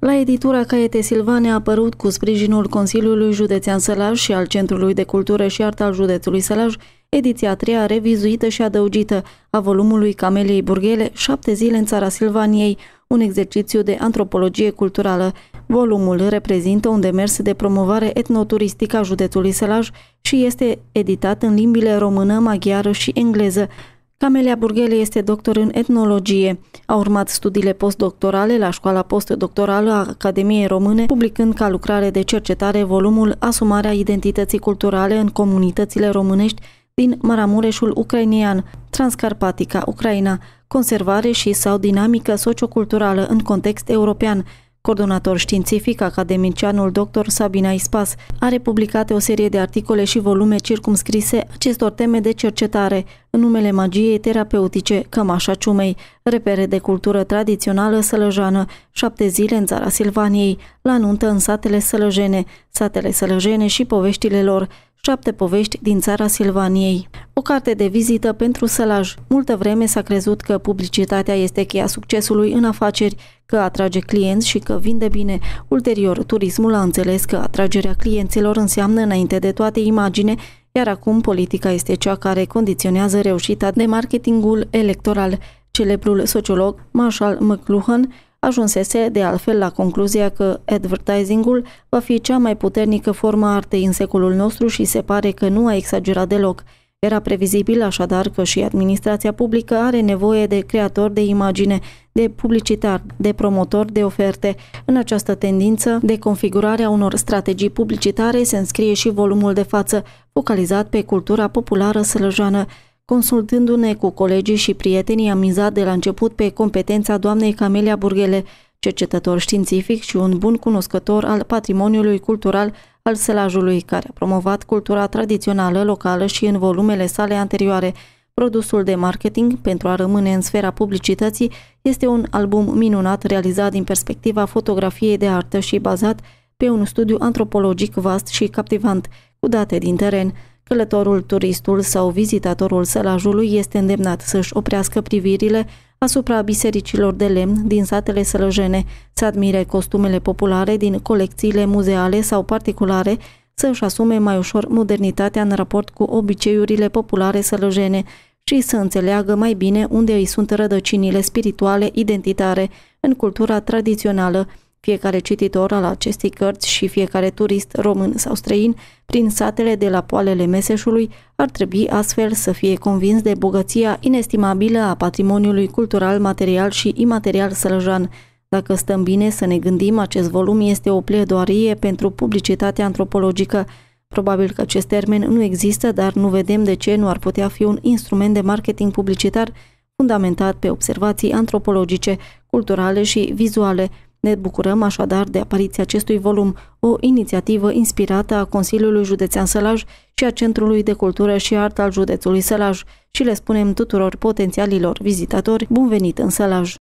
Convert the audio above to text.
La editura Caiete Silvane a apărut cu sprijinul Consiliului Județean Sălaj și al Centrului de Cultură și Artă al Județului Sălaj, ediția a treia revizuită și adăugită a volumului Cameliei Burghele, șapte zile în țara Silvaniei, un exercițiu de antropologie culturală. Volumul reprezintă un demers de promovare etnoturistică a județului Sălaj și este editat în limbile română, maghiară și engleză. Camelia Burghele este doctor în etnologie. A urmat studiile postdoctorale la școala postdoctorală a Academiei Române, publicând ca lucrare de cercetare volumul Asumarea identității culturale în comunitățile românești din Maramureșul ucrainian, Transcarpatica, Ucraina, conservare și sau dinamică socioculturală în context european, Coordonator științific, academicianul dr. Sabina Ispas are publicate o serie de articole și volume circumscrise acestor teme de cercetare, în numele magiei terapeutice Cămașa Ciumei, repere de cultură tradițională sălăjană, șapte zile în țara Silvaniei, la nuntă în satele sălăjene, satele sălăjene și poveștile lor, șapte povești din țara Silvaniei. O carte de vizită pentru sălaj. Multă vreme s-a crezut că publicitatea este cheia succesului în afaceri, că atrage clienți și că vinde bine. Ulterior, turismul a înțeles că atragerea clienților înseamnă înainte de toate imagine, iar acum politica este cea care condiționează reușita de marketingul electoral. Celebrul sociolog Marshall McLuhan ajunsese de altfel la concluzia că advertisingul va fi cea mai puternică formă artei în secolul nostru și se pare că nu a exagerat deloc. Era previzibil așadar că și administrația publică are nevoie de creatori de imagine, de publicitar, de promotori de oferte. În această tendință de configurare a unor strategii publicitare se înscrie și volumul de față, focalizat pe cultura populară sălăjană. Consultându-ne cu colegii și prietenii, am mizat de la început pe competența doamnei Camelia Burghele, cercetător științific și un bun cunoscător al patrimoniului cultural al sălajului, care a promovat cultura tradițională locală și în volumele sale anterioare. Produsul de marketing, pentru a rămâne în sfera publicității, este un album minunat realizat din perspectiva fotografiei de artă și bazat pe un studiu antropologic vast și captivant, cu date din teren. Călătorul, turistul sau vizitatorul sălajului este îndemnat să-și oprească privirile asupra bisericilor de lemn din satele sălăjene, să admire costumele populare din colecțiile muzeale sau particulare, să-și asume mai ușor modernitatea în raport cu obiceiurile populare sălăjene și să înțeleagă mai bine unde îi sunt rădăcinile spirituale identitare în cultura tradițională, fiecare cititor al acestei cărți și fiecare turist român sau străin prin satele de la poalele Meseșului ar trebui astfel să fie convins de bogăția inestimabilă a patrimoniului cultural, material și imaterial sălăjan. Dacă stăm bine să ne gândim, acest volum este o pledoarie pentru publicitatea antropologică. Probabil că acest termen nu există, dar nu vedem de ce nu ar putea fi un instrument de marketing publicitar fundamentat pe observații antropologice, culturale și vizuale – ne bucurăm așadar de apariția acestui volum, o inițiativă inspirată a Consiliului Județean Sălaj și a Centrului de Cultură și Artă al Județului Sălaj și le spunem tuturor potențialilor vizitatori bun venit în Sălaj!